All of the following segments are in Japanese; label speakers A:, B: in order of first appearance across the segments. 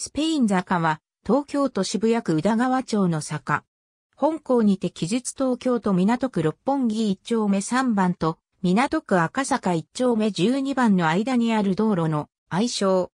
A: スペイン坂は、東京都渋谷区宇田川町の坂。本校にて記述東京都港区六本木一丁目3番と、港区赤坂一丁目12番の間にある道路の愛称。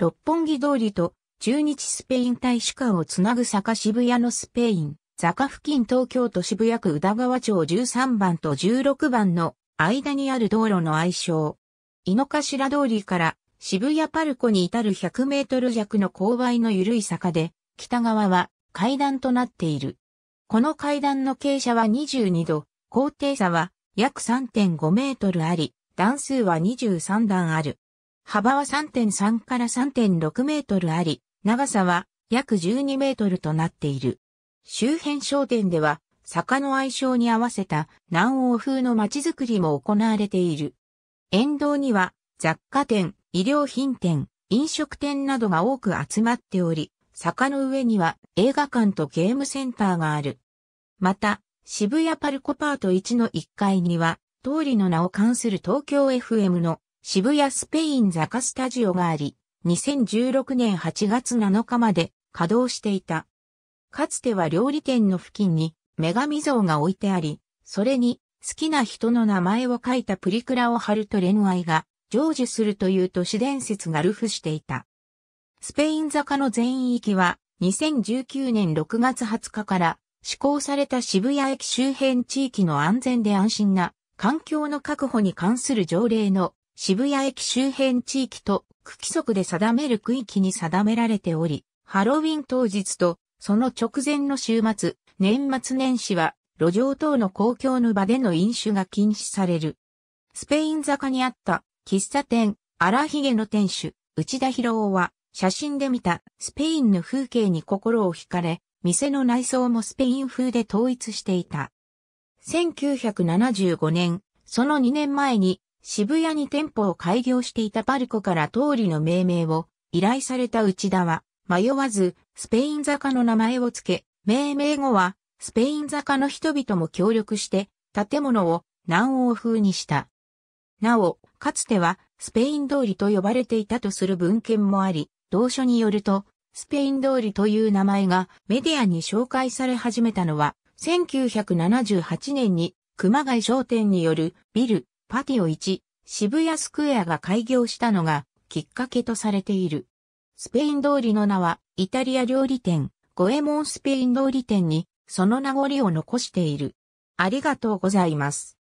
A: 六本木通りと中日スペイン大使館をつなぐ坂渋谷のスペイン。坂付近東京都渋谷区宇田川町13番と16番の間にある道路の愛称。井の頭通りから渋谷パルコに至る100メートル弱の勾配の緩い坂で、北側は階段となっている。この階段の傾斜は22度、高低差は約3.5メートルあり、段数は23段ある。幅は3.3から3.6メートルあり、長さは約12メートルとなっている。周辺商店では、坂の愛称に合わせた南欧風の街づくりも行われている。沿道には雑貨店、医療品店、飲食店などが多く集まっており、坂の上には映画館とゲームセンターがある。また、渋谷パルコパート1の1階には、通りの名を冠する東京 FM の渋谷スペイン坂スタジオがあり、2016年8月7日まで稼働していた。かつては料理店の付近に女神像が置いてあり、それに好きな人の名前を書いたプリクラを貼ると恋愛が成就するという都市伝説が流布していた。スペイン坂の全域は2019年6月20日から施行された渋谷駅周辺地域の安全で安心な環境の確保に関する条例の渋谷駅周辺地域と区規則で定める区域に定められており、ハロウィン当日とその直前の週末、年末年始は路上等の公共の場での飲酒が禁止される。スペイン坂にあった喫茶店、荒ヒゲの店主、内田博夫は、写真で見たスペインの風景に心を惹かれ、店の内装もスペイン風で統一していた。1975年、その2年前に渋谷に店舗を開業していたパルコから通りの命名を依頼された内田は、迷わずスペイン坂の名前を付け、命名後はスペイン坂の人々も協力して建物を南欧風にした。なお、かつてはスペイン通りと呼ばれていたとする文献もあり、同書によると、スペイン通りという名前がメディアに紹介され始めたのは、1978年に熊谷商店によるビル、パティオ1、渋谷スクエアが開業したのがきっかけとされている。スペイン通りの名はイタリア料理店、ゴエモンスペイン通り店にその名残を残している。ありがとうございます。